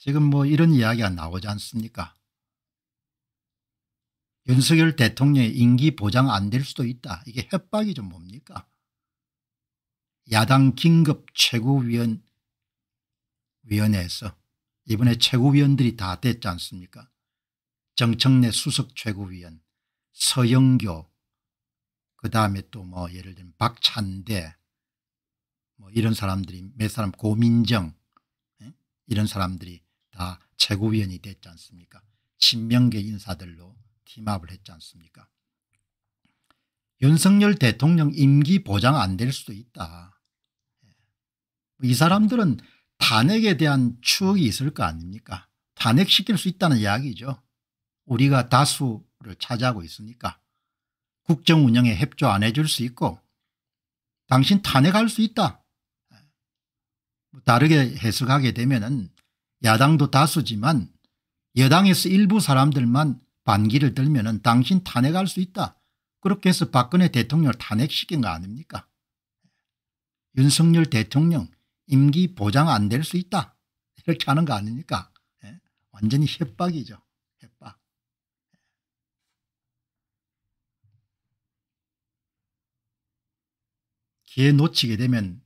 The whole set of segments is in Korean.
지금 뭐 이런 이야기가 나오지 않습니까? 윤석열 대통령의 임기 보장 안 될 수도 있다. 이게 협박이 좀 뭡니까? 야당 긴급 최고위원 위원회에서 이번에 최고위원들이 다 됐지 않습니까? 정청래 수석 최고위원, 서영교, 그 다음에 또 뭐 예를 들면 박찬대, 뭐 이런 사람들이 몇 사람 고민정 예? 이런 사람들이 다 최고위원이 됐지 않습니까 친명계 인사들로 팀합을 했지 않습니까 윤석열 대통령 임기 보장 안 될 수도 있다 예. 이 사람들은 탄핵에 대한 추억이 있을 거 아닙니까 탄핵시킬 수 있다는 이야기죠 우리가 다수를 차지하고 있으니까 국정운영에 협조 안 해줄 수 있고 당신 탄핵할 수 있다. 예. 뭐 다르게 해석하게 되면 은 야당도 다수지만 여당에서 일부 사람들만 반기를 들면 당신 탄핵할 수 있다. 그렇게 해서 박근혜 대통령을 탄핵시킨 거 아닙니까? 윤석열 대통령 임기 보장 안 될 수 있다. 이렇게 하는 거 아닙니까? 예, 완전히 협박이죠. 협박. 기회 놓치게 되면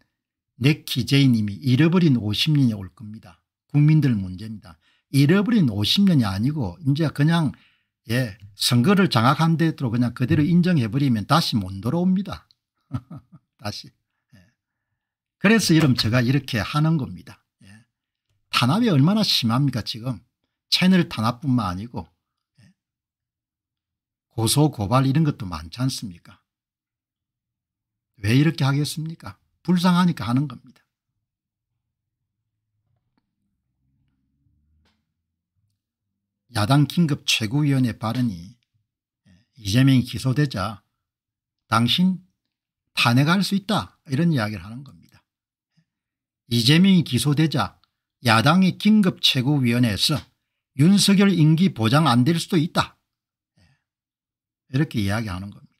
넥키제이님이 잃어버린 50년이 올 겁니다. 국민들 문제입니다. 잃어버린 50년이 아니고 이제 그냥 예 선거를 장악한 데로 그냥 그대로 인정해버리면 다시 못 돌아옵니다. 다시. 예. 그래서 이름 제가 이렇게 하는 겁니다. 예. 탄압이 얼마나 심합니까 지금. 채널 탄압뿐만 아니고 예. 고소 고발 이런 것도 많지 않습니까. 왜 이렇게 하겠습니까. 불쌍하니까 하는 겁니다. 야당 긴급 최고위원회 발언이 이재명이 기소되자 당신 탄핵할 수 있다 이런 이야기를 하는 겁니다. 이재명이 기소되자 야당의 긴급 최고위원회에서 윤석열 임기 보장 안 될 수도 있다 이렇게 이야기하는 겁니다.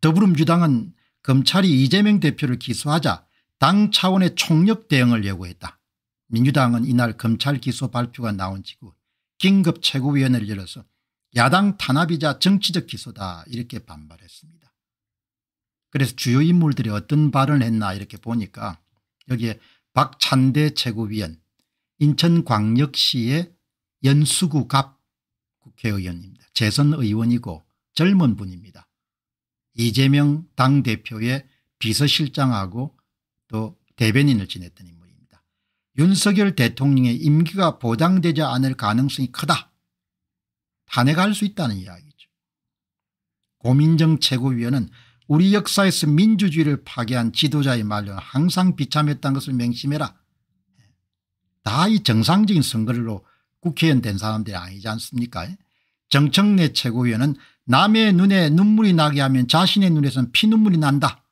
더불어민주당은 검찰이 이재명 대표를 기소하자 당 차원의 총력 대응을 요구했다 민주당은 이날 검찰 기소 발표가 나온 직후 긴급 최고위원회를 열어서 야당 탄압이자 정치적 기소다 이렇게 반발했습니다. 그래서 주요 인물들이 어떤 발언을 했나 이렇게 보니까 여기에 박찬대 최고위원 인천광역시의 연수구 갑 국회의원입니다. 재선 의원이고 젊은 분입니다. 이재명 당대표의 비서실장하고 또 대변인을 지냈던 인물. 윤석열 대통령의 임기가 보장되지 않을 가능성이 크다. 탄핵할 수 있다는 이야기죠. 고민정 최고위원은 우리 역사에서 민주주의를 파괴한 지도자의 말로는 항상 비참했던 것을 명심해라. 다 이 정상적인 선거로 국회의원 된 사람들이 아니지 않습니까 정청래 최고위원은 남의 눈에 눈물이 나게 하면 자신의 눈에선 피눈물이 난다.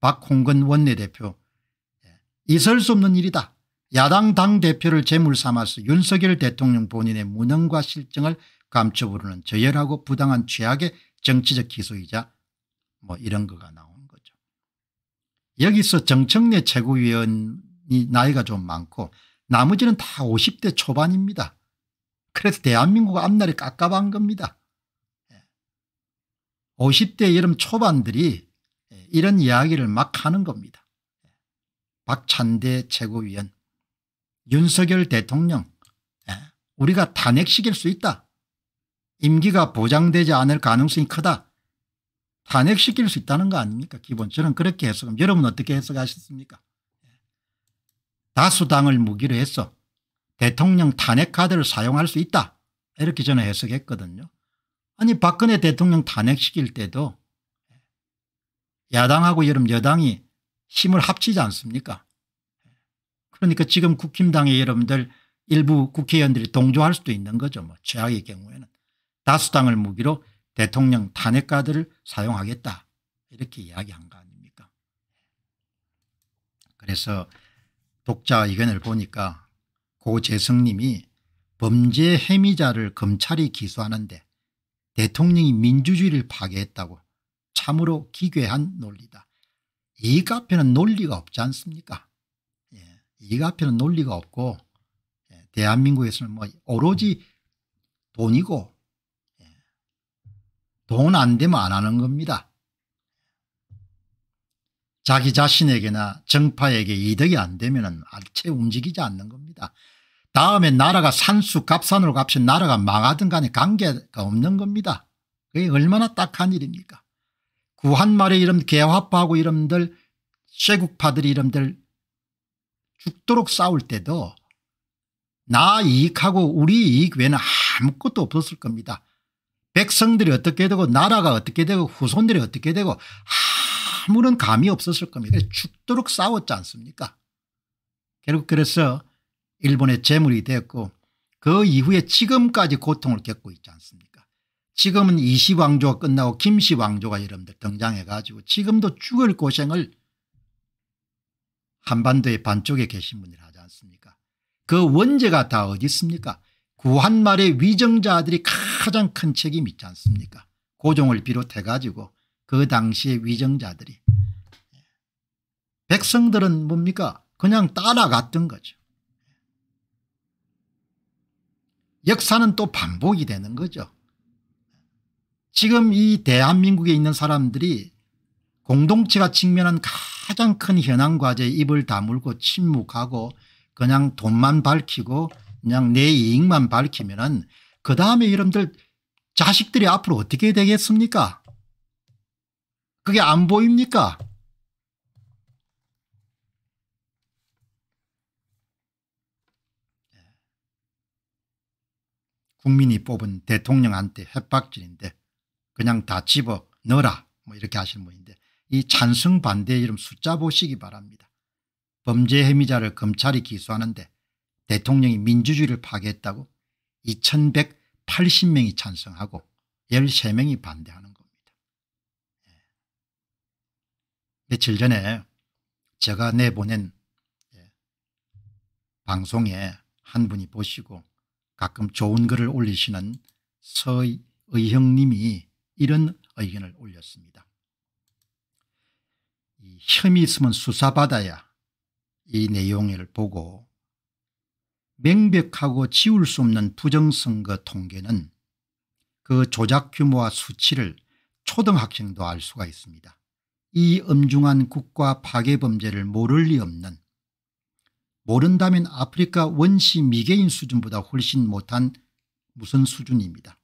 박홍근 원내대표 이설 예, 수 없는 일이다. 야당 당대표를 재물 삼아서 윤석열 대통령 본인의 무능과 실정을 감춰부르는 저열하고 부당한 최악의 정치적 기소이자 뭐 이런 거가 나오는 거죠. 여기서 정청래 최고위원이 나이가 좀 많고 나머지는 다 50대 초반입니다. 그래서 대한민국 앞날이 깝깝한 겁니다. 50대 예. 여름 초반들이 이런 이야기를 막 하는 겁니다. 예. 박찬대 최고위원 윤석열 대통령 예, 우리가 탄핵시킬 수 있다. 임기가 보장되지 않을 가능성이 크다. 탄핵시킬 수 있다는 거 아닙니까 기본 저는 그렇게 해석합니 여러분 어떻게 해석하셨습니까 예, 다수당을 무기로 해서 대통령 탄핵 카드를 사용할 수 있다 이렇게 저는 해석했거든요. 아니 박근혜 대통령 탄핵시킬 때도 야당하고 여름 여당이 힘을 합치지 않습니까 그러니까 지금 국힘당의 여러분들 일부 국회의원들이 동조할 수도 있는 거죠. 뭐 최악의 경우에는 다수당을 무기로 대통령 탄핵가들을 사용하겠다 이렇게 이야기한 거 아닙니까 그래서 독자 의견을 보니까 고재성님이 범죄 혐의자를 검찰이 기소하는데 대통령이 민주주의를 파괴했다고 참으로 기괴한 논리다. 이 카페는 논리가 없지 않습니까 이가 앞에는 논리가 없고 예, 대한민국에서는 뭐 오로지 돈이고 예, 돈안 되면 안 하는 겁니다. 자기 자신에게나 정파에게 이득이 안 되면 알채 움직이지 않는 겁니다. 다음에 나라가 산수갑산으로 값이 나라가 망하든 간에 관계가 없는 겁니다. 그게 얼마나 딱한 일입니까? 구한말의 이름 개화파하고 이름들 쇠국파들이 이름들 죽도록 싸울 때도 나 이익하고 우리 이익 외에는 아무것도 없었을 겁니다. 백성들이 어떻게 되고 나라가 어떻게 되고 후손들이 어떻게 되고 아무런 감이 없었을 겁니다. 죽도록 싸웠지 않습니까 결국 그래서 일본의 재물이 되었고 그 이후에 지금까지 고통을 겪고 있지 않습니까 지금은 이시왕조가 끝나고 김시왕조가 여러분들 등장해가지고 지금도 죽을 고생을 한반도의 반쪽에 계신 분이라 하지 않습니까 그 원죄가 다 어디 있습니까 구한말의 위정자들이 가장 큰 책임이 있지 않습니까 고종을 비롯해 가지고 그 당시의 위정자들이 백성들은 뭡니까 그냥 따라갔던 거죠 역사는 또 반복이 되는 거죠 지금 이 대한민국에 있는 사람들이 공동체가 직면한 가장 큰 현안 과제에 입을 다물고 침묵하고 그냥 돈만 밝히고 그냥 내 이익만 밝히면은 그 다음에 여러분들 자식들이 앞으로 어떻게 되겠습니까? 그게 안 보입니까? 국민이 뽑은 대통령한테 협박질인데 그냥 다 집어 넣어라 뭐 이렇게 하시는 분인데 이 찬성 반대 이름 숫자 보시기 바랍니다. 범죄 혐의자를 검찰이 기소하는데 대통령이 민주주의를 파괴했다고 2180명이 찬성하고 13명이 반대하는 겁니다. 예. 며칠 전에 제가 내보낸 예, 방송에 한 분이 보시고 가끔 좋은 글을 올리시는 서의형님이 이런 의견을 올렸습니다. 이 혐의 있으면 수사받아야 이 내용을 보고 명백하고 지울 수 없는 부정선거 통계는 그 조작 규모와 수치를 초등학생도 알 수가 있습니다. 이 엄중한 국가 파괴 범죄를 모를 리 없는 모른다면 아프리카 원시 미개인 수준보다 훨씬 못한 무슨 수준입니다.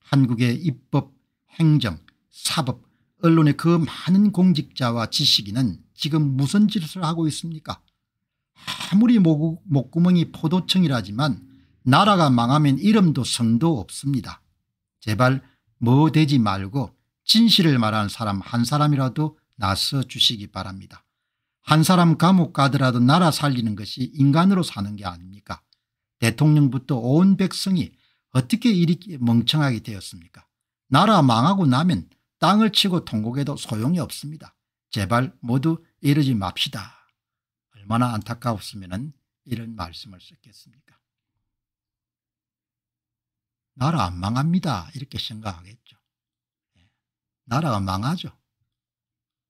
한국의 입법, 행정, 사법 언론의 그 많은 공직자와 지식인은 지금 무슨 짓을 하고 있습니까 아무리 목, 목구멍이 포도청이라지만 나라가 망하면 이름도 성도 없습니다. 제발 뭐 되지 말고 진실을 말하는 사람 한 사람이라도 나서 주시기 바랍니다. 한 사람 감옥 가더라도 나라 살리는 것이 인간으로 사는 게 아닙니까 대통령부터 온 백성이 어떻게 이렇게 멍청하게 되었습니까 나라 망하고 나면 땅을 치고 통곡해도 소용이 없습니다. 제발 모두 이러지 맙시다. 얼마나 안타까웠으면 이런 말씀을 썼겠습니까. 나라 안 망합니다. 이렇게 생각하겠죠. 예. 나라가 망하죠.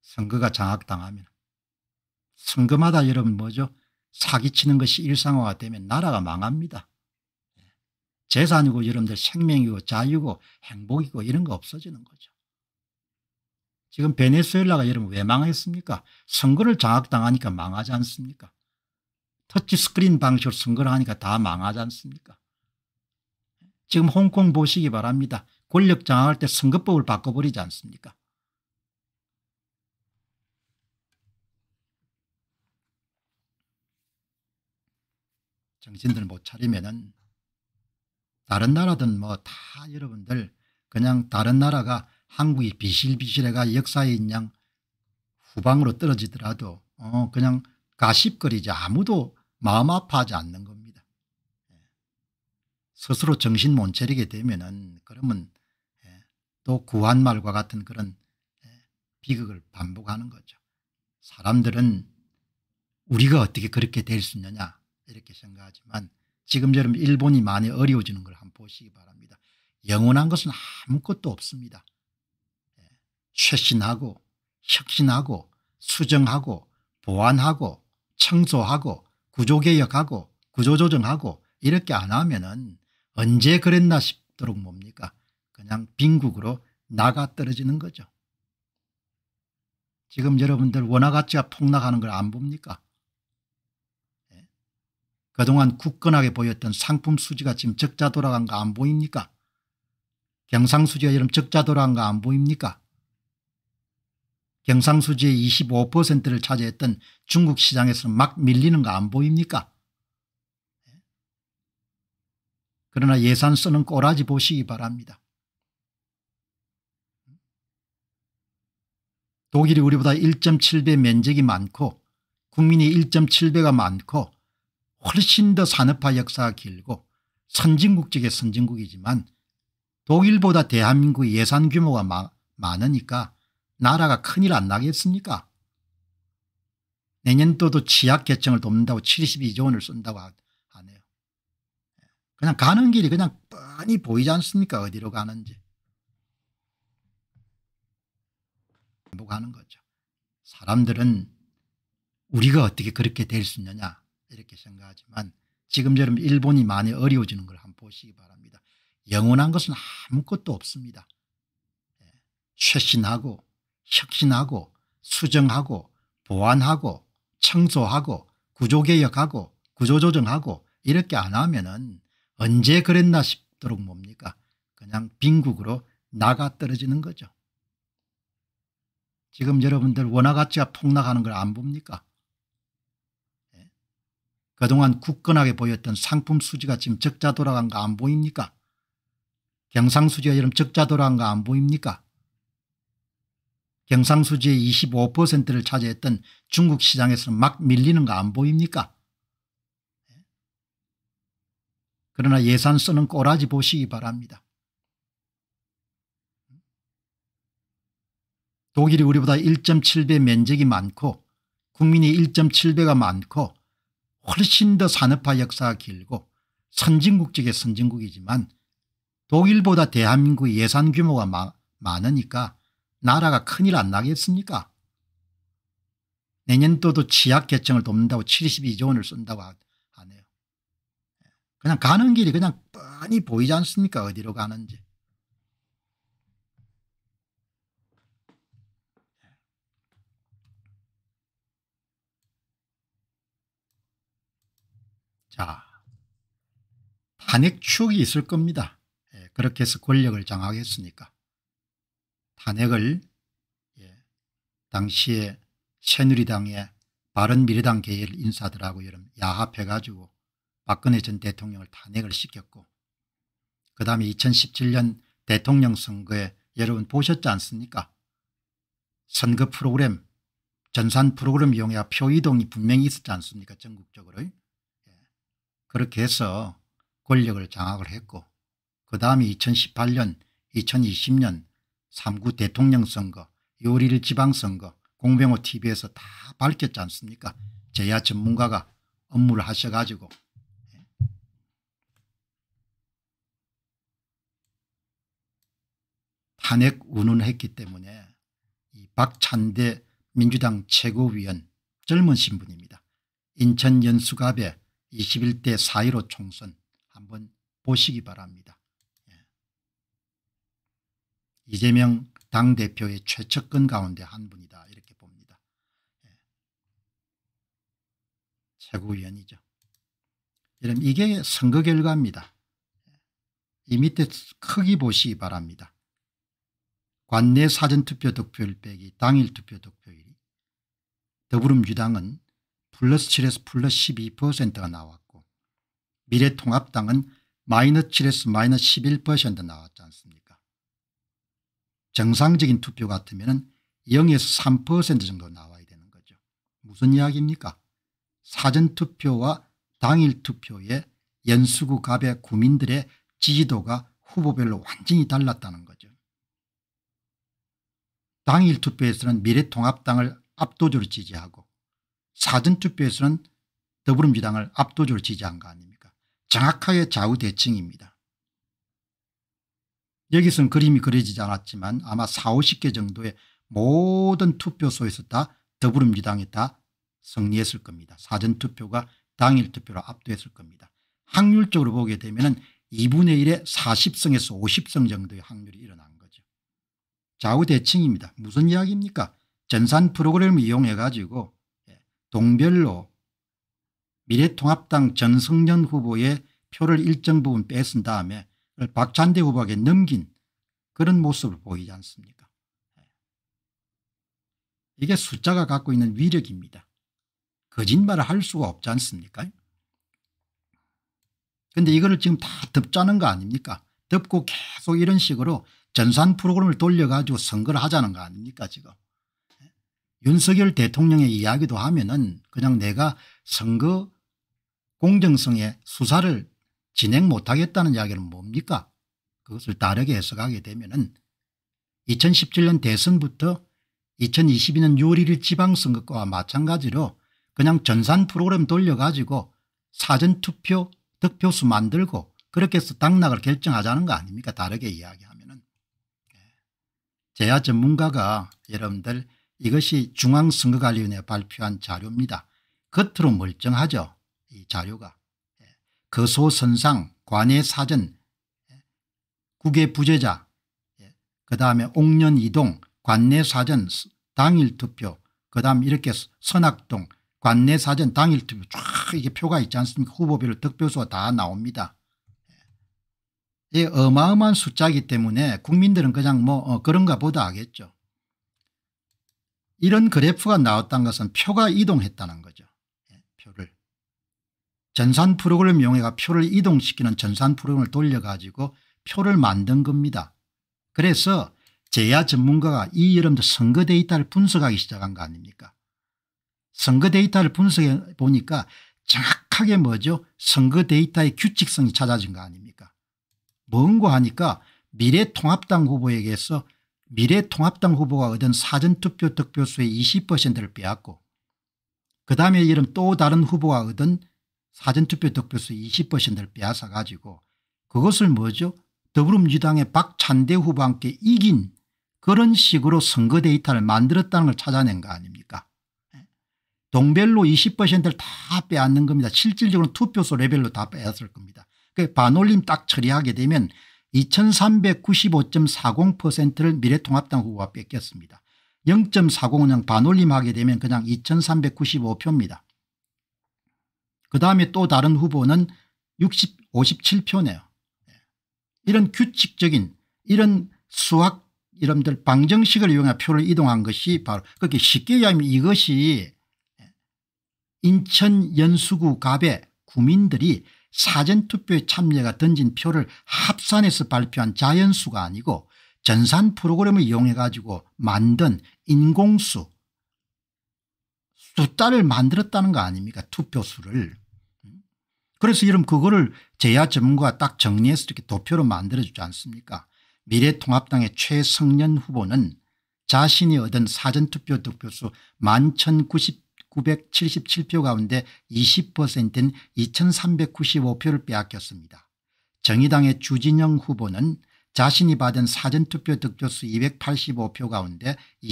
선거가 장악당하면. 선거마다 여러분 뭐죠? 사기치는 것이 일상화가 되면 나라가 망합니다. 예. 재산이고 여러분들 생명이고 자유고 행복이고 이런 거 없어지는 거죠. 지금 베네수엘라가 여러분 왜 망했습니까? 선거를 장악당하니까 망하지 않습니까? 터치스크린 방식으로 선거를 하니까 다 망하지 않습니까? 지금 홍콩 보시기 바랍니다. 권력 장악할 때 선거법을 바꿔버리지 않습니까? 정신들 못 차리면은 다른 나라든 뭐 다 여러분들 그냥 다른 나라가 한국이 비실비실해가 역사에있양 후방으로 떨어지더라도 어 그냥 가십거리지 아무도 마음 아파하지 않는 겁니다. 예. 스스로 정신 못 차리게 되면 은 그러면 예, 또 구한말과 같은 그런 예, 비극을 반복하는 거죠. 사람들은 우리가 어떻게 그렇게 될 수 있느냐 이렇게 생각하지만 지금처럼 일본이 많이 어려워지는 걸 한번 보시기 바랍니다. 영원한 것은 아무것도 없습니다. 최신하고 혁신하고 수정하고 보완하고 청소하고 구조개혁하고 구조조정하고 이렇게 안 하면은 언제 그랬나 싶도록 뭡니까 그냥 빈국으로 나가 떨어지는 거죠. 지금 여러분들 원화 가치가 폭락하는 걸 안 봅니까? 예? 그동안 굳건하게 보였던 상품 수지가 지금 적자 돌아간 거 안 보입니까? 경상수지가 지금 적자 돌아간 거 안 보입니까? 경상수지의 25%를 차지했던 중국 시장에서 막 밀리는 거 안 보입니까? 그러나 예산 쓰는 꼬라지 보시기 바랍니다. 독일이 우리보다 1.7배 면적이 많고 국민이 1.7배가 많고 훨씬 더 산업화 역사가 길고 선진국 중의 선진국이지만 독일보다 대한민국 예산 규모가 많으니까 나라가 큰일 안 나겠습니까? 내년도도 취약계층을 돕는다고 72조 원을 쓴다고 하네요. 그냥 가는 길이 그냥 뻔히 보이지 않습니까? 어디로 가는지. 보고 뭐 는 거죠. 사람들은 우리가 어떻게 그렇게 될 수 있느냐 이렇게 생각하지만 지금처럼 일본이 많이 어려워지는 걸 한번 보시기 바랍니다. 영원한 것은 아무것도 없습니다. 예. 쇄신하고 혁신하고 수정하고 보완하고 청소하고 구조개혁하고 구조조정하고 이렇게 안 하면 은 언제 그랬나 싶도록 뭡니까 그냥 빈국으로 나가 떨어지는 거죠. 지금 여러분들 원화 가치가 폭락하는 걸 안 봅니까? 예? 그동안 굳건하게 보였던 상품 수지가 지금 적자 돌아간 거 안 보입니까? 경상수지가 지금 적자 돌아간 거 안 보입니까? 경상수지의 25%를 차지했던 중국 시장에서는 막 밀리는 거 안 보입니까? 그러나 예산 쓰는 꼬라지 보시기 바랍니다. 독일이 우리보다 1.7배 면적이 많고 국민이 1.7배가 많고 훨씬 더 산업화 역사가 길고 선진국 중의 선진국이지만 독일보다 대한민국 예산 규모가 많으니까 나라가 큰일 안 나겠습니까? 내년도도 취약 계층을 돕는다고 72조 원을 쓴다고 하네요. 그냥 가는 길이 그냥 뻔히 보이지 않습니까? 어디로 가는지. 자, 탄핵 축이 있을 겁니다. 예, 그렇게 해서 권력을 장악했으니까. 탄핵을 예, 당시에 새누리당의 바른미래당 계열 인사들하고 여름 야합해가지고 박근혜 전 대통령을 탄핵을 시켰고 그 다음에 2017년 대통령 선거에 여러분 보셨지 않습니까 선거 프로그램 전산 프로그램 이용해 표이동이 분명히 있었지 않습니까 전국적으로 예. 그렇게 해서 권력을 장악을 했고 그 다음에 2018년 2020년 3구 대통령 선거 요리 1일 지방선거 공병호 tv에서 다 밝혔지 않습니까 제야 전문가가 업무를 하셔가지고 탄핵 운운했기 때문에 이 박찬대 민주당 최고위원 젊은 신분입니다. 인천 연수갑의 21대 4.15 총선 한번 보시기 바랍니다. 이재명 당대표의 최측근 가운데 한 분이다 이렇게 봅니다. 예. 최고위원이죠. 이런 이게 선거 결과입니다. 이 밑에 크기 보시기 바랍니다. 관내 사전투표 득표율 빼기 당일 투표 득표율이 더불어민주당은 플러스 7에서 플러스 12%가 나왔고 미래통합당은 마이너스 7에서 마이너스 11% 나왔지 않습니까 정상적인 투표 같으면 0에서 3% 정도 나와야 되는 거죠. 무슨 이야기입니까 사전투표와 당일투표의 연수구 갑의 구민들의 지지도가 후보별로 완전히 달랐다는 거죠. 당일투표에서는 미래통합당을 압도적으로 지지하고 사전투표에서는 더불어민주당을 압도적으로 지지한 거 아닙니까 정확하게 좌우대칭입니다. 여기서는 그림이 그려지지 않았지만 아마 4, 50개 정도의 모든 투표소에서 다 더불어민주당이 다 승리했을 겁니다. 사전투표가 당일 투표로 압도했을 겁니다. 확률적으로 보게 되면 2분의 1에 40성에서 50성 정도의 확률이 일어난 거죠. 좌우대칭입니다. 무슨 이야기입니까 전산 프로그램을 이용해 가지고 예, 동별로 미래통합당 전승연 후보의 표를 일정 부분 뺏은 다음에 그 박찬대 후보에게 넘긴 그런 모습을 보이지 않습니까 예. 이게 숫자가 갖고 있는 위력입니다. 거짓말을 할 수가 없지 않습니까 그데 이거를 지금 다 덮자는 거 아닙니까 덮고 계속 이런 식으로 전산 프로그램을 돌려가지고 선거를 하자는 거 아닙니까 지금 예? 윤석열 대통령의 이야기도 하면 은 그냥 내가 선거 공정성의 수사를 진행 못하겠다는 이야기는 뭡니까 그것을 다르게 해석하게 되면 은 2017년 대선부터 2022년 6월 1일 지방선거와 마찬가지로 그냥 전산 프로그램 돌려가지고 사전투표 득표수 만들고 그렇게 해서 당락을 결정하자는 거 아닙니까 다르게 이야기하면 은 예. 제야 전문가가 여러분들 이것이 중앙선거관리위원회 발표한 자료입니다 겉으로 멀쩡하죠 이 자료가 거소선상 관해사전 국외부재자 그 다음에 옥년이동 관내사전 당일투표 그 다음 이렇게 선악동 관내사전 당일투표 쫙 이게 표가 있지 않습니까 후보별 득표수가 다 나옵니다. 예. 이 어마어마한 숫자이기 때문에 국민들은 그냥 뭐 어, 그런가 보다 하겠죠. 이런 그래프가 나왔다는 것은 표가 이동했다는 거죠. 예, 표를. 전산 프로그램 용해가 표를 이동시키는 전산 프로그램을 돌려가지고 표를 만든 겁니다. 그래서 제야 전문가가 이 여름도 선거 데이터를 분석하기 시작한 거 아닙니까 선거 데이터를 분석해 보니까 정확하게 뭐죠 선거 데이터의 규칙성이 찾아진 거 아닙니까 뭔고 하니까 미래통합당 후보에게서 미래통합당 후보가 얻은 사전투표 득표수의 20%를 빼앗고 그 다음에 이름 또 다른 후보가 얻은 사전투표 득표수 20%를 빼앗아 가지고 그것을 뭐죠 더불어민주당의 박찬대 후보 함께 이긴 그런 식으로 선거 데이터를 만들었다는 걸 찾아낸 거 아닙니까 예. 동별로 20%를 다 빼앗는 겁니다. 실질적으로 투표소 레벨로 다 빼앗을 겁니다. 그 반올림 딱 처리하게 되면 2395.40%를 미래통합당 후보가 뺏겼습니다. 0.40은 반올림하게 되면 그냥 2395표입니다. 그다음에 또 다른 후보는 60, 57표네요. 예. 이런 규칙적인 이런 수학 이름들 방정식을 이용해 표를 이동한 것이 바로 그렇게 쉽게 얘기하면 이것이 인천 연수구 갑의 구민들이 사전투표에 참여가 던진 표를 합산해서 발표한 자연수가 아니고 전산 프로그램을 이용해 가지고 만든 인공수 숫자를 만들었다는 거 아닙니까 투표수를 그래서 이런 그거를 제야 전문가가 딱 정리해서 이렇게 도표로 만들어주지 않습니까 미래통합당의 최성년 후보는 자신이 얻은 사전투표 득표수 11,977표 가운데 20%인 2,395표를 빼앗겼습니다. 정의당의 주진영 후보는 자신이 받은 사전투표 득표수 285표 가운데 2 0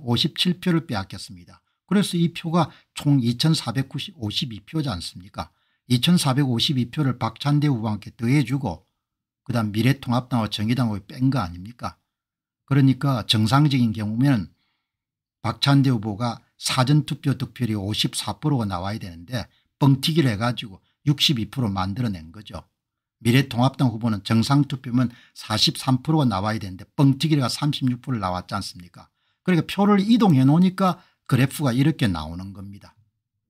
57표를 빼앗겼습니다. 그래서 이 표가 총 2452표지 않습니까 2452표를 박찬대 후보한테 더해주고 그 다음 미래통합당과 정의당을 뺀거 아닙니까 그러니까 정상적인 경우면 박찬대 후보가 사전투표 득표율이 54%가 나와야 되는데 뻥튀기를 해가지고 62% 만들어낸 거죠. 미래통합당 후보는 정상투표면 43%가 나와야 되는데 뻥튀기가 36%를 나왔지 않습니까 그러니까 표를 이동해 놓으니까 그래프가 이렇게 나오는 겁니다.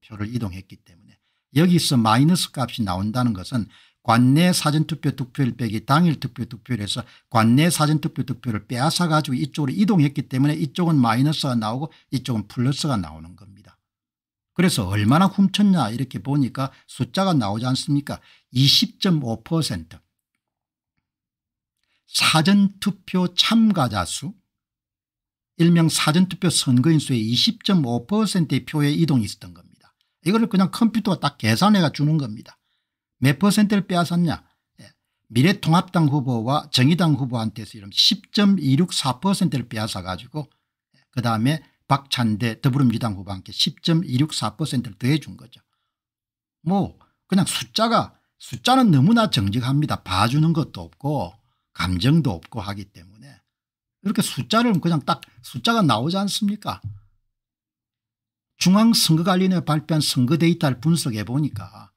표를 이동했기 때문에. 여기서 마이너스 값이 나온다는 것은 관내 사전투표 투표율 빼기 당일 투표 투표율에서 관내 사전투표 투표를 빼앗아 가지고 이쪽으로 이동했기 때문에 이쪽은 마이너스가 나오고 이쪽은 플러스가 나오는 겁니다. 그래서 얼마나 훔쳤냐 이렇게 보니까 숫자가 나오지 않습니까 20.5% 사전투표 참가자 수 일명 사전투표 선거인 수의 20.5%의 표의 이동이 있었던 겁니다. 이거를 그냥 컴퓨터가 딱 계산해가 주는 겁니다. 몇 퍼센트를 빼앗았냐 예. 미래통합당 후보와 정의당 후보한테서 이런 10.264%를 빼앗아 가지고 예. 그다음에 박찬대 더불어민주당 후보한테 10.264%를 더해 준 거죠. 뭐 그냥 숫자가 숫자는 너무나 정직합니다. 봐주는 것도 없고 감정도 없고 하기 때문에 이렇게 숫자를 그냥 딱 숫자가 나오지 않습니까 중앙선거관리위원회 발표한 선거 데이터를 분석해 보니까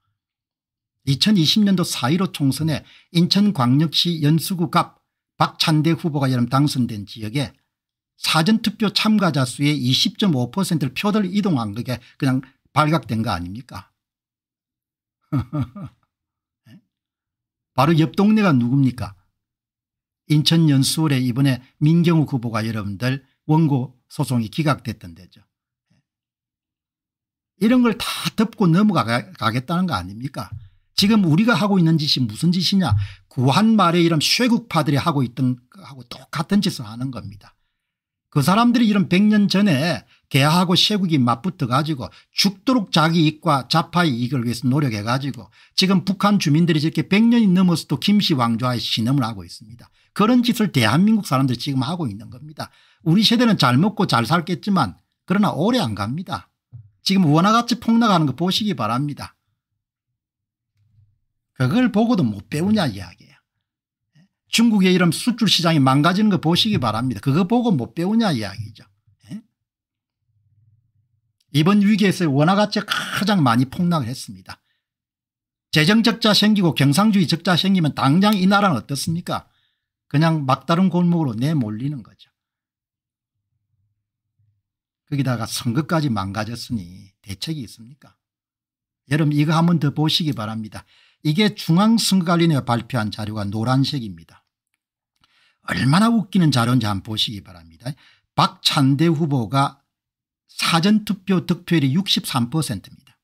2020년도 4.15 총선에 인천광역시 연수구 갑 박찬대 후보가 여름 당선된 지역에 사전투표 참가자 수의 20.5%를 표를 이동한 그게 그냥 발각된 거 아닙니까 바로 옆 동네가 누굽니까 인천 연수원에 이번에 민경욱 후보가 여러분들 원고 소송이 기각됐던 데죠 이런 걸 다 덮고 넘어가겠다는 거 아닙니까 지금 우리가 하고 있는 짓이 무슨 짓이냐 구한 말에 이런 쇠국파들이 하고 있던 하고 똑같은 짓을 하는 겁니다. 그 사람들이 이런 100년 전에 개하고 쇠국이 맞붙어 가지고 죽도록 자기 이익과 자파의 이익을 위해서 노력해 가지고 지금 북한 주민들이 저렇게 100년이 넘어서도 김씨 왕조와의 신음을 하고 있습니다. 그런 짓을 대한민국 사람들이 지금 하고 있는 겁니다. 우리 세대는 잘 먹고 잘 살겠지만 그러나 오래 안 갑니다. 지금 원화같이 폭락하는 거 보시기 바랍니다. 그걸 보고도 못 배우냐 음. 이야기예 중국의 이런 수출 시장이 망가지는 거 보시기 바랍니다. 그거 보고 못 배우냐 이야기죠. 예? 이번 위기에서 원화 가치가 가장 많이 폭락을 했습니다. 재정적자 생기고 경상주의 적자 생기면 당장 이 나라는 어떻습니까? 그냥 막다른 골목으로 내몰리는 거죠. 거기다가 선거까지 망가졌으니 대책이 있습니까 여러분 이거 한번 더 보시기 바랍니다. 이게 중앙선거관리위원회가 발표한 자료가 노란색입니다. 얼마나 웃기는 자료인지 한번 보시기 바랍니다. 박찬대 후보가 사전투표 득표율이 63%입니다.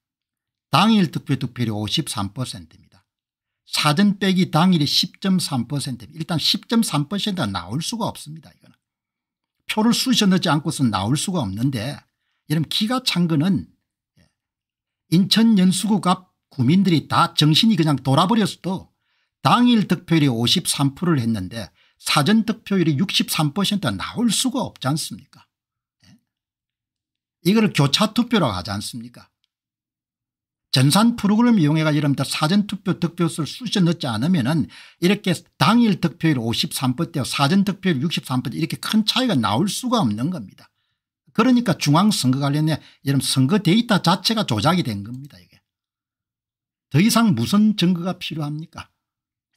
당일 투표 득표율이 53%입니다. 사전 빼기 당일이 10.3%입니다. 일단 10.3%가 나올 수가 없습니다. 이거는. 표를 쑤셔 넣지 않고서 나올 수가 없는데 여러분 기가 찬 거는 인천 연수구 갑 구민들이 다 정신이 그냥 돌아버렸어도 당일 득표율이 53%를 했는데 사전 득표율이 63%가 나올 수가 없지 않습니까 예? 이거를 교차투표라고 하지 않습니까 전산 프로그램 을 이용해가 이른바 사전투표 득표수를 수시 넣지 않으면 이렇게 당일 득표율 53%대와 사전 득표율 63% 이렇게 큰 차이가 나올 수가 없는 겁니다. 그러니까 중앙선거 관련해 이런 선거 데이터 자체가 조작이 된 겁니다. 이게. 더 이상 무슨 증거가 필요합니까?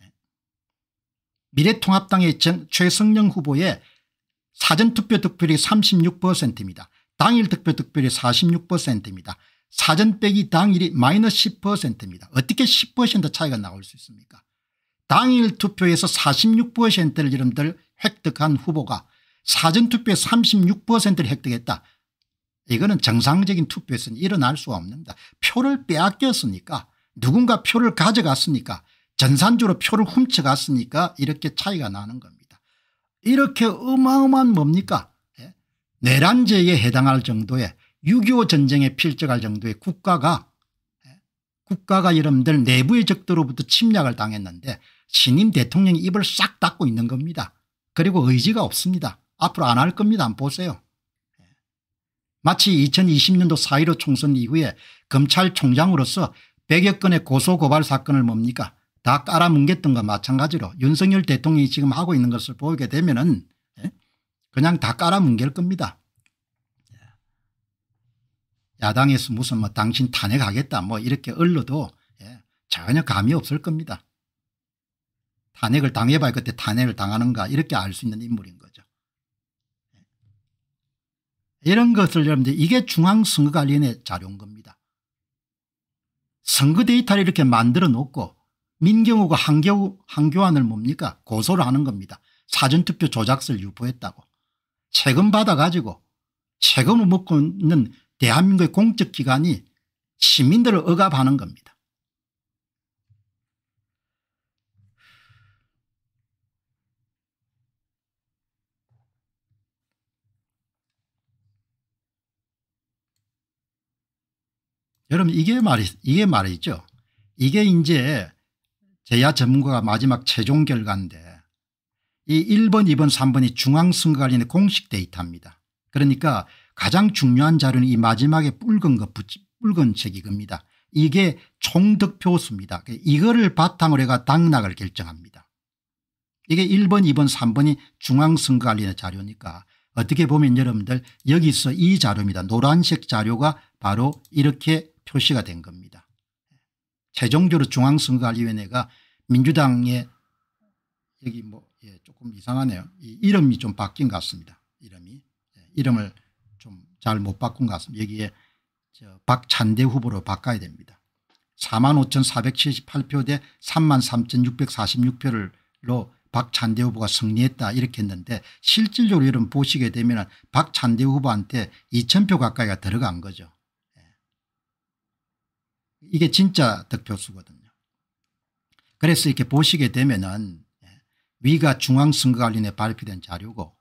예. 미래통합당의 최승령 후보의 사전투표 득표율이 36%입니다. 당일 득표 득표율이 46%입니다. 사전 빼기 당일이 마이너스 10%입니다. 어떻게 10% 차이가 나올 수 있습니까 당일 투표에서 46%를 여러분들 획득한 후보가 사전투표에 36%를 획득했다. 이거는 정상적인 투표에서는 일어날 수가 없는다. 표를 빼앗겼으니까 누군가 표를 가져갔으니까 전산주로 표를 훔쳐갔으니까 이렇게 차이가 나는 겁니다. 이렇게 어마어마한 뭡니까 내란제에 예? 해당할 정도의 6.25 전쟁에 필적할 정도의 국가가 예, 국가가 여러분들 내부의 적들로부터 침략을 당했는데 신임 대통령이 입을 싹 닫고 있는 겁니다. 그리고 의지가 없습니다. 앞으로 안 할 겁니다. 안 보세요. 예. 마치 2020년도 4.15 총선 이후에 검찰총장으로서 100여 건의 고소고발 사건을 뭡니까 다 깔아뭉갰던 것 마찬가지로 윤석열 대통령이 지금 하고 있는 것을 보게 되면 은 예, 그냥 다 깔아뭉갤 겁니다. 야당에서 무슨 뭐 당신 탄핵하겠다 뭐 이렇게 얼러도 예, 전혀 감이 없을 겁니다. 탄핵을 당해봐야 그때 탄핵을 당하는가 이렇게 알 수 있는 인물인 거죠. 예. 이런 것을 여러분들 이게 중앙선거관리위원회 자료인 겁니다. 선거 데이터를 이렇게 만들어 놓고 민경우가 한교, 한교안을 뭡니까 고소를 하는 겁니다. 사전투표 조작설 유포했다고. 세금 받아가지고 세금을 먹고 있는 대한민국의 공적기관이 시민들을 억압하는 겁니다. 여러분 이게 말이 이게 말이죠. 이게 이제 제야 전문가가 마지막 최종 결과인데 이 1번 2번 3번이 중앙선거관리의 공식 데이터입니다. 그러니까 가장 중요한 자료는 이 마지막에 붉은 것 붉은 책이 겁니다. 이게 총득표수입니다. 이거를 바탕으로 해가 당락을 결정합니다. 이게 1번 2번 3번이 중앙선거관리의 자료니까 어떻게 보면 여러분들 여기서 이 자료입니다. 노란색 자료가 바로 이렇게 표시가 된 겁니다. 최종적으로 중앙선거관리위원회가 민주당의 여기 뭐 예, 조금 이상하네요. 이 이름이 좀 바뀐 것 같습니다. 이름이 예, 이름을 좀잘못 바꾼 것 같습니다. 여기에 박찬대 후보로 바꿔야 됩니다. 45,478표 대 33,646표로 박찬대 후보가 승리했다 이렇게 했는데 실질적으로 여러분 보시게 되면 박찬대 후보한테 2,000표 가까이가 들어간 거죠. 예. 이게 진짜 득표수거든요. 그래서 이렇게 보시게 되면 은 예, 위가 중앙선거관리에 발표된 자료고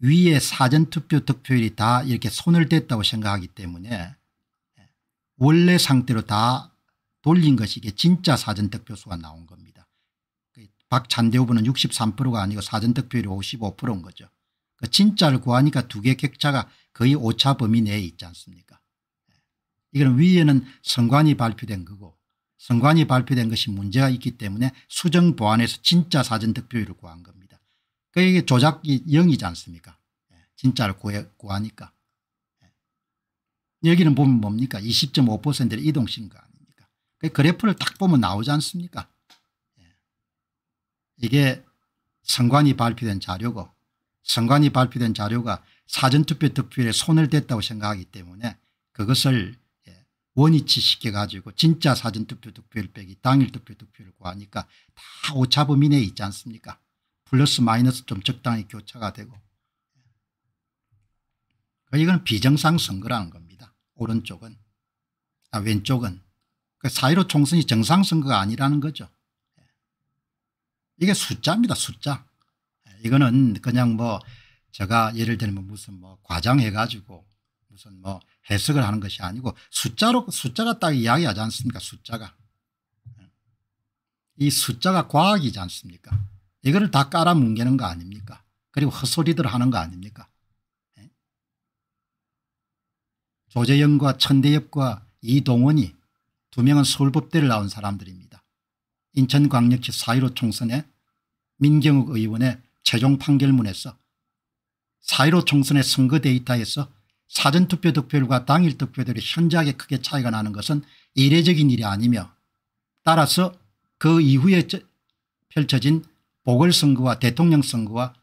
위에 사전투표 득표율이 다 이렇게 손을 댔다고 생각하기 때문에 원래 상태로 다 돌린 것이 이게 진짜 사전득표수가 나온 겁니다. 그 박찬대 후보는 63%가 아니고 사전득표율이 55%인 거죠. 그 진짜를 구하니까 두 개 격차가 거의 오차 범위 내에 있지 않습니까 이건 위에는 선관위 발표된 거고 선관위 발표된 것이 문제가 있기 때문에 수정 보완해서 진짜 사전득표율을 구한 겁니다. 그러 그러니까 이게 조작이 영이지 않습니까 예, 진짜를 구해, 구하니까. 예. 여기는 보면 뭡니까 20.5%의 이동식거 아닙니까 그 그래프를 딱 보면 나오지 않습니까 예. 이게 선관위 발표된 자료고 선관위 발표된 자료가 사전투표 득표에 손을 댔다고 생각하기 때문에 그것을 원위치 시켜가지고 진짜 사전투표 득표율 빼기 당일 투표 득표율 구하니까 다 오차범위 내에 있지 않습니까 플러스 마이너스 좀 적당히 교차가 되고 그러니까 이건 비정상 선거라는 겁니다. 오른쪽은 아, 왼쪽은 4 1 5 총선이 정상 선거가 아니라는 거죠. 이게 숫자입니다. 숫자. 이거는 그냥 뭐 제가 예를 들면 무슨 뭐 과장해가지고 무슨 뭐 해석을 하는 것이 아니고 숫자로 숫자가 딱 이야기하지 않습니까 숫자가. 이 숫자가 과학이지 않습니까 이거를 다 깔아뭉개는 거 아닙니까 그리고 헛소리들 하는 거 아닙니까 네? 조재영과 천대엽과 이동원이 두 명은 서울법대를 나온 사람들입니다. 인천광역시 4.15 총선에 민경욱 의원의 최종 판결문에서 4.15 총선의 선거 데이터에서 사전투표 득표율과 당일 득표율이 현저하게 크게 차이가 나는 것은 이례적인 일이 아니며 따라서 그 이후에 펼쳐진 보궐선거와 대통령 선거와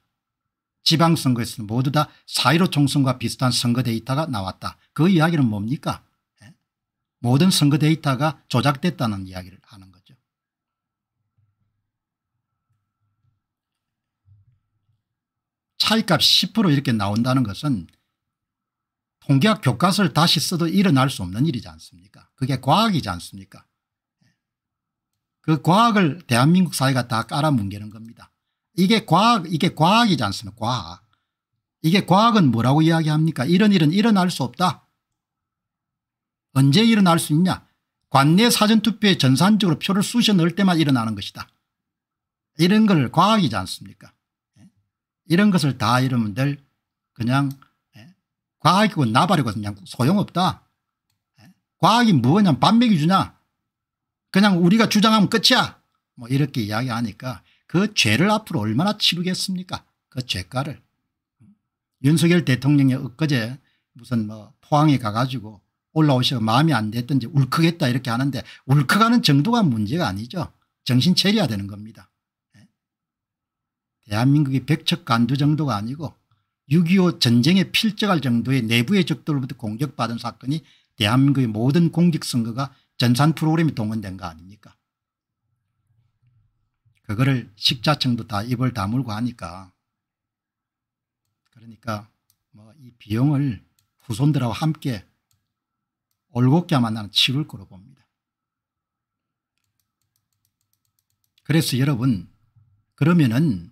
지방선거에서 모두 다4 1 5 총선과 비슷한 선거 데이터가 나왔다. 그 이야기는 뭡니까? 예? 모든 선거 데이터가 조작됐다는 이야기를 하는 거죠. 차이값 10% 이렇게 나온다는 것은 통계학 교과서를 다시 써도 일어날 수 없는 일이지 않습니까? 그게 과학이지 않습니까? 그 과학을 대한민국 사회가 다 깔아뭉개는 겁니다. 이게 과학 이게 과학이지 않습니까 과학. 이게 과학은 뭐라고 이야기합니까 이런 일은 일어날 수 없다. 언제 일어날 수 있냐 관내 사전투표에 전산적으로 표를 쑤셔 넣을 때만 일어나는 것이다. 이런 걸 과학이지 않습니까 이런 것을 다 여러분들 그냥 예, 과학이고 나발이고 그냥 소용없다. 예, 과학이 뭐냐 반맥이 주냐 그냥 우리가 주장하면 끝이야 뭐 이렇게 이야기하니까 그 죄를 앞으로 얼마나 치르겠습니까 그 죄가를 윤석열 대통령이 엊그제 무슨 뭐 포항에 가가지고 올라오셔서 마음이 안 됐든지 울컥했다 이렇게 하는데 울컥하는 정도가 문제가 아니죠. 정신 체리야 되는 겁니다. 예. 대한민국이 백척간두 정도가 아니고 6.25 전쟁에 필적할 정도의 내부의 적들로부터 공격받은 사건이 대한민국의 모든 공직선거가 전산 프로그램이 동원된 거 아닙니까? 그거를 식자층도 다 입을 다물고 하니까 그러니까 뭐 이 비용을 후손들하고 함께 올곧게만 나는 치울 거로 봅니다. 그래서 여러분 그러면은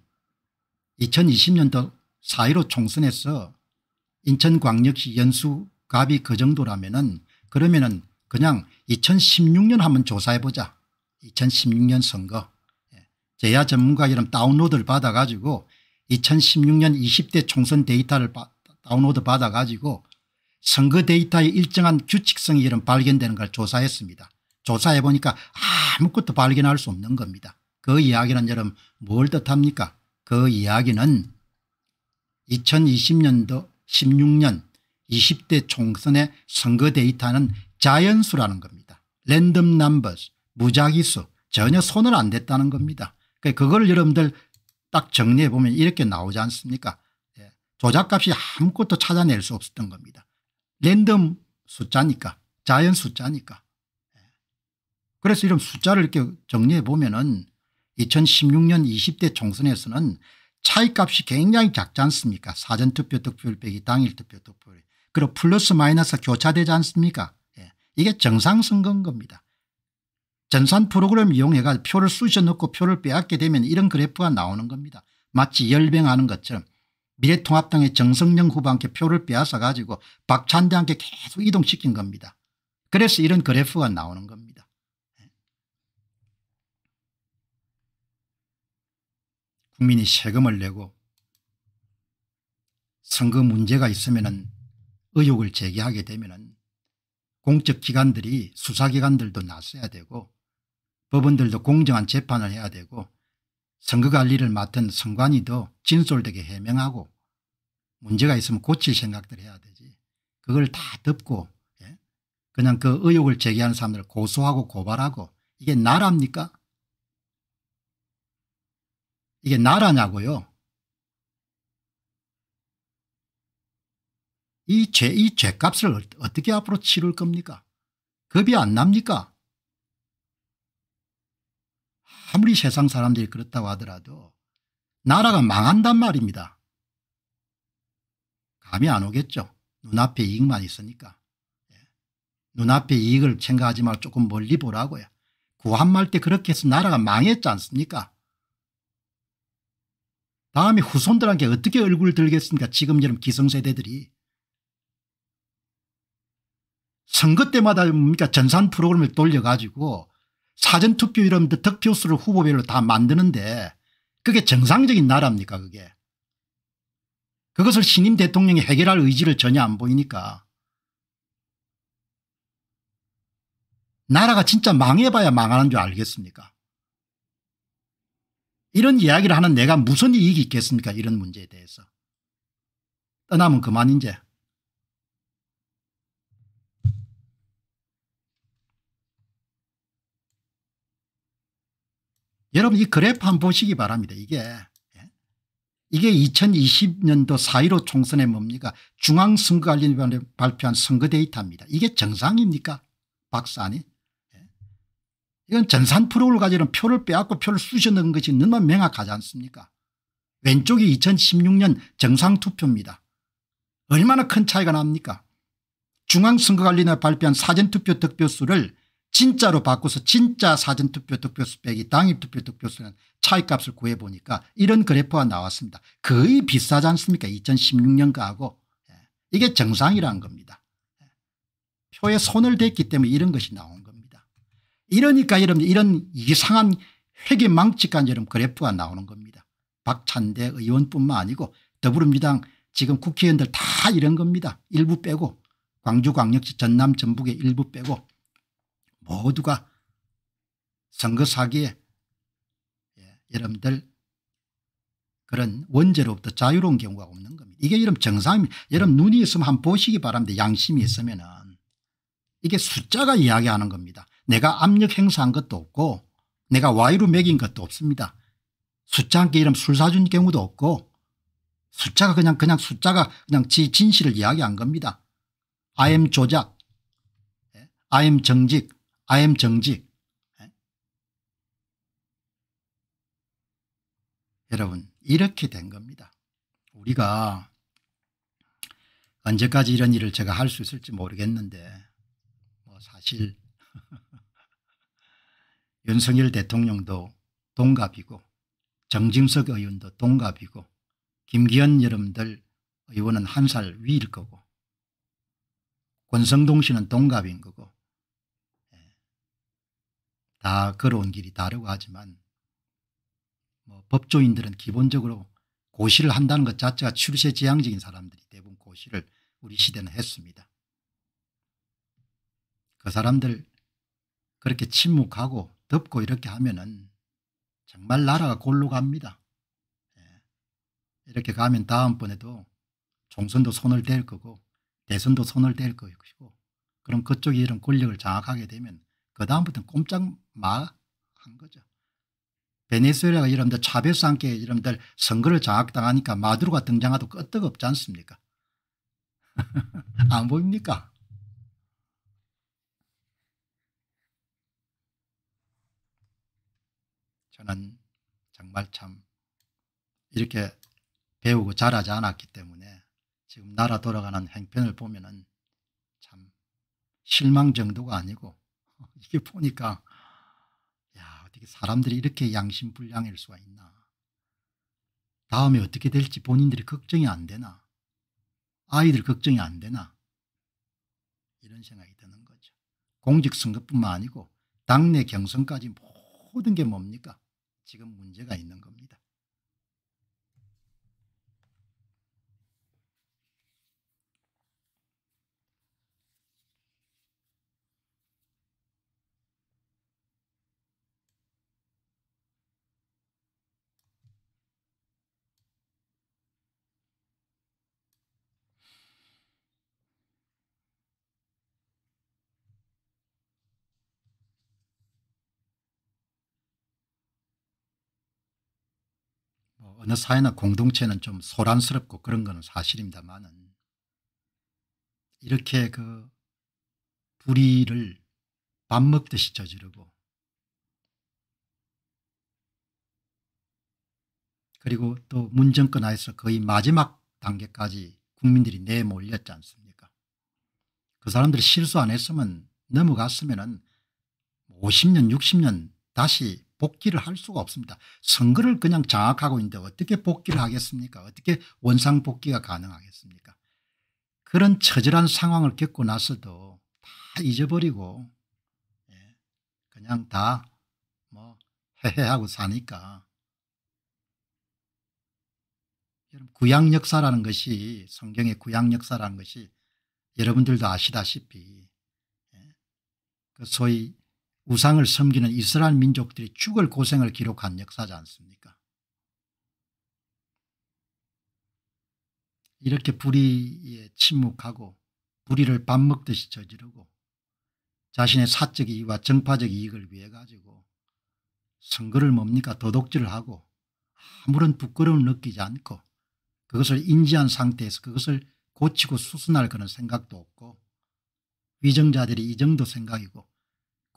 2020년도 4.15 총선에서 인천광역시 연수갑이 그 정도라면은 그러면은 그냥 2016년 한번 조사해보자. 2016년 선거. 예. 제야 전문가 이름 다운로드를 받아가지고 2016년 20대 총선 데이터를 다운로드 받아가지고 선거 데이터의 일정한 규칙성이 이런 발견되는 걸 조사했습니다. 조사해보니까 아무것도 발견할 수 없는 겁니다. 그 이야기는 여러분 뭘 뜻합니까? 그 이야기는 2020년도 16년 20대 총선의 선거 데이터는 자연수라는 겁니다. 랜덤 넘버스 무작위수 전혀 손을 안 댔다는 겁니다. 그, 그걸 여러분들 딱 정리해 보면 이렇게 나오지 않습니까 예, 조작값이 아무것도 찾아낼 수 없었던 겁니다. 랜덤 숫자니까 자연 숫자니까 예. 그래서 이런 숫자를 이렇게 정리해 보면 은 2016년 20대 총선에서는 차이값이 굉장히 작지 않습니까 사전투표 득표율 빼기 당일 투표 득표율 그리고 플러스 마이너스 교차되지 않습니까 이게 정상선거인 겁니다. 전산 프로그램 이용해가 표를 쑤셔 넣고 표를 빼앗게 되면 이런 그래프가 나오는 겁니다. 마치 열병하는 것처럼 미래통합당의 정성령 후보한테 표를 빼앗아 가지고 박찬대한테 계속 이동시킨 겁니다. 그래서 이런 그래프가 나오는 겁니다. 국민이 세금을 내고 선거 문제가 있으면 의혹을 제기하게 되면 공적 기관들이 수사기관들도 나서야 되고 법원들도 공정한 재판을 해야 되고 선거관리를 맡은 선관위도 진솔되게 해명하고 문제가 있으면 고칠 생각들 해야 되지 그걸 다 덮고 예? 그냥 그 의혹을 제기하는 사람들 을 고소하고 고발하고 이게 나라입니까? 이게 나라냐고요. 이 죄, 이 죄값을 어떻게 앞으로 치를 겁니까? 겁이 안 납니까? 아무리 세상 사람들이 그렇다고 하더라도 나라가 망한단 말입니다. 감이 안 오겠죠. 눈앞에 이익만 있으니까. 예. 눈앞에 이익을 생각하지 말고 조금 멀리 보라고요. 구한말 때 그렇게 해서 나라가 망했지 않습니까? 다음에 후손들한테 어떻게 얼굴 들겠습니까? 지금처럼 기성세대들이. 선거 때마다 뭡니까 그러니까 전산 프로그램을 돌려가지고 사전투표 이런 득표수를 후보별로 다 만드는데 그게 정상적인 나라입니까 그게. 그것을 신임 대통령이 해결할 의지를 전혀 안 보이니까. 나라가 진짜 망해봐야 망하는 줄 알겠습니까 이런 이야기를 하는 내가 무슨 이익이 있겠습니까 이런 문제에 대해서. 떠나면 그만 이제. 여러분 이 그래프 한번 보시기 바랍니다. 이게 예? 이게 2020년도 4.15 총선에 뭡니까 중앙선거관리위원회 발표한 선거 데이터입니다. 이게 정상입니까 박사님 예? 이건 전산 프로를 가지는 표를 빼앗고 표를 쑤셔 넣은 것이 너무 명확하지 않습니까 왼쪽이 2016년 정상투표입니다. 얼마나 큰 차이가 납니까 중앙선거관리위원회 발표한 사전투표 득표수를 진짜로 바꿔서 진짜 사전투표 득표수빼기 당일투표 득표수는 차이값을 구해보니까 이런 그래프가 나왔습니다. 거의 비슷하지 않습니까 2016년가하고 예. 이게 정상이라는 겁니다. 예. 표에 손을 댔기 때문에 이런 것이 나온 겁니다. 이러니까 여러분 이런 이상한 회계망측한 이런 그래프가 나오는 겁니다. 박찬대 의원뿐만 아니고 더불어민주당 지금 국회의원들 다 이런 겁니다. 일부 빼고 광주광역시 전남 전북의 일부 빼고 모두가 선거 사기에 예, 여러분들 그런 원죄로부터 자유로운 경우가 없는 겁니다. 이게 여러분 정상입니다. 여러분 눈이 있으면 한번 보시기 바랍니다. 양심이 있으면 은 이게 숫자가 이야기하는 겁니다. 내가 압력 행사한 것도 없고 내가 와이로 먹인 것도 없습니다. 숫자 함께 이름 술 사준 경우도 없고 숫자가 그냥 그냥 숫자가 그냥 지 진실을 이야기한 겁니다. 아엠 조작, 아엠 예, 정직, IM 정지. 여러분 이렇게 된 겁니다. 우리가 언제까지 이런 일을 제가 할 수 있을지 모르겠는데 뭐 사실 윤석열 대통령도 동갑이고 정진석 의원도 동갑이고 김기현 여러분들 의원은 한 살 위일 거고 권성동 씨는 동갑인 거고 다 걸어온 길이 다르고 하지만 뭐 법조인들은 기본적으로 고시를 한다는 것 자체가 출세 지향적인 사람들이 대부분 고시를 우리 시대는 했습니다. 그 사람들 그렇게 침묵하고 덮고 이렇게 하면은 정말 나라가 골로 갑니다. 예. 이렇게 가면 다음번에도 총선도 손을 댈 거고 대선도 손을 댈 것이고 그럼 그쪽이 이런 권력을 장악하게 되면 그다음부터는 꼼짝 마 한 거죠. 베네수엘라가 이러분들 차베스 함께 이러분들 선거를 장악당하니까 마두로가 등장하도 끄떡없지 않습니까? 안 보입니까? 저는 정말 참 이렇게 배우고 자라지 않았기 때문에 지금 나라 돌아가는 행편을 보면 참 실망 정도가 아니고 이게 보니까 야 어떻게 사람들이 이렇게 양심불량일 수가 있나. 다음에 어떻게 될지 본인들이 걱정이 안 되나. 아이들 걱정이 안 되나. 이런 생각이 드는 거죠. 공직선거뿐만 아니고 당내 경선까지 모든 게 뭡니까? 지금 문제가 있는 겁니다. 어느 사회나 공동체는 좀 소란스럽고 그런 거는 사실입니다만은 이렇게 그 불의를 밥 먹듯이 저지르고 그리고 또 문정권 하에서 거의 마지막 단계까지 국민들이 내몰렸지 않습니까 그 사람들이 실수 안 했으면 넘어갔으면 은 50년 60년 다시 복귀를 할 수가 없습니다. 선거를 그냥 장악하고 있는데 어떻게 복귀를 하겠습니까 어떻게 원상복귀가 가능하겠습니까 그런 처절한 상황을 겪고 나서도 다 잊어버리고 예, 그냥 다 뭐 해해하고 사니까 구약 역사라는 것이 성경의 구약 역사라는 것이 여러분들도 아시다시피 예, 그 소위 우상을 섬기는 이스라엘 민족들이 죽을 고생을 기록한 역사지 않습니까 이렇게 불의에 침묵하고 불의를 밥 먹듯이 저지르고 자신의 사적 이익과 정파적 이익을 위해 가지고 선거를 뭡니까 도둑질을 하고 아무런 부끄러움을 느끼지 않고 그것을 인지한 상태에서 그것을 고치고 수순할 그런 생각도 없고 위정자들이 이 정도 생각이고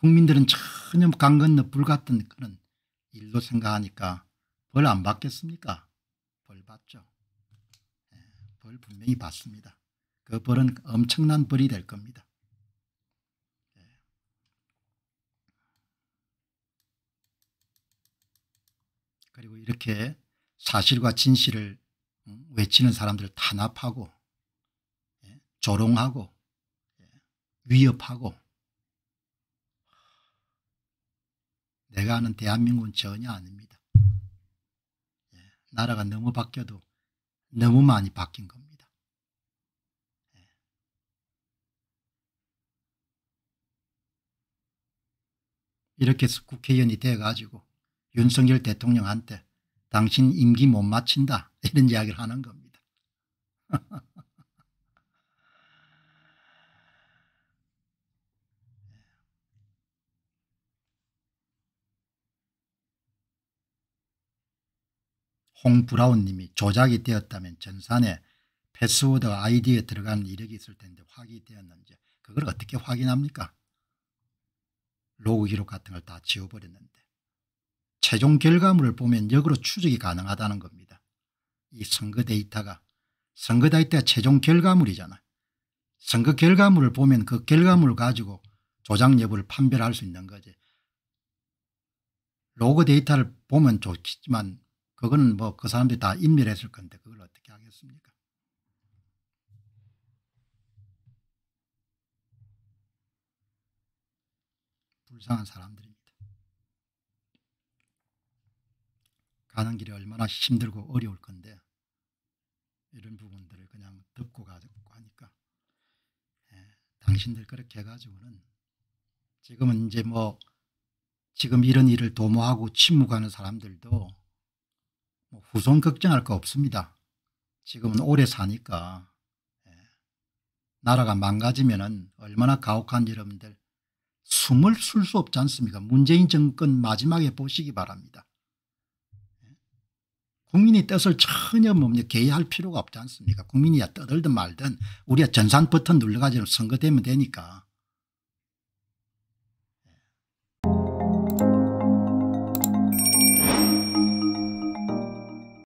국민들은 전혀 강 건너 불 같은 그런 일로 생각하니까 벌 안 받겠습니까? 벌 받죠. 네, 벌 분명히 받습니다. 그 벌은 엄청난 벌이 될 겁니다. 예. 그리고 이렇게 사실과 진실을 음, 외치는 사람들을 탄압하고 예, 조롱하고 위협하고 내가 아는 대한민국은 전혀 아닙니다. 예, 나라가 너무 바뀌어도 너무 많이 바뀐 겁니다. 예. 이렇게 해서 국회의원이 돼가지고 윤석열 대통령한테 당신 임기 못 마친다 이런 이야기를 하는 겁니다. 홍브라운님이 조작이 되었다면 전산에 패스워드 아이디에 들어간 이력이 있을 텐데 확인되었는지 이 그걸 어떻게 확인합니까? 로그 기록 같은 걸 다 지워버렸는데 최종 결과물을 보면 역으로 추적이 가능하다는 겁니다. 이 선거 데이터가 선거 데이터 최종 결과물이잖아. 선거 결과물을 보면 그 결과물을 가지고 조작 여부를 판별할 수 있는 거지. 로그 데이터를 보면 좋겠지만 그건 뭐그 사람들이 다 인멸했을 건데 그걸 어떻게 하겠습니까? 불쌍한 사람들입니다. 가는 길이 얼마나 힘들고 어려울 건데 이런 부분들을 그냥 덮고 가고 하니까 예, 당신들 그렇게 해가지고는 지금은 이제 뭐 지금 이런 일을 도모하고 침묵하는 사람들도 뭐 후손 걱정할 거 없습니다. 지금은 음. 오래 사니까 예. 나라가 망가지면 얼마나 가혹한 일 여러분들 숨을 쉴 수 없지 않습니까 문재인 정권 마지막에 보시기 바랍니다. 예. 국민이 뜻을 전혀 뭡니까 개의할 필요가 없지 않습니까 국민이야 떠들든 말든 우리가 전산 버튼 눌러가지고 선거되면 되니까